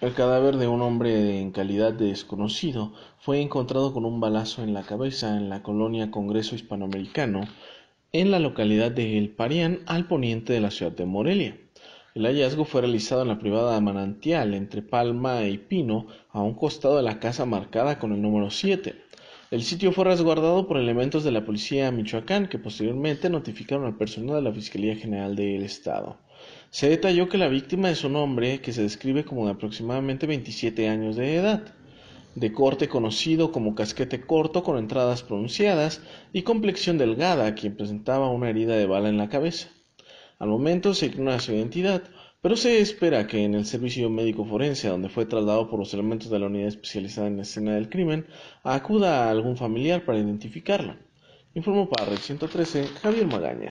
El cadáver de un hombre en calidad de desconocido fue encontrado con un balazo en la cabeza en la colonia Congreso Hispanoamericano, en la localidad de El Parián, al poniente de la ciudad de Morelia. El hallazgo fue realizado en la privada manantial entre Palma y Pino, a un costado de la casa marcada con el número 7. El sitio fue resguardado por elementos de la Policía Michoacán que posteriormente notificaron al personal de la Fiscalía General del Estado. Se detalló que la víctima es un hombre que se describe como de aproximadamente 27 años de edad, de corte conocido como casquete corto con entradas pronunciadas y complexión delgada, quien presentaba una herida de bala en la cabeza. Al momento se ignora su identidad, pero se espera que en el servicio médico forense, donde fue trasladado por los elementos de la unidad especializada en la escena del crimen, acuda a algún familiar para identificarla. Informó para Red 113 Javier Magaña.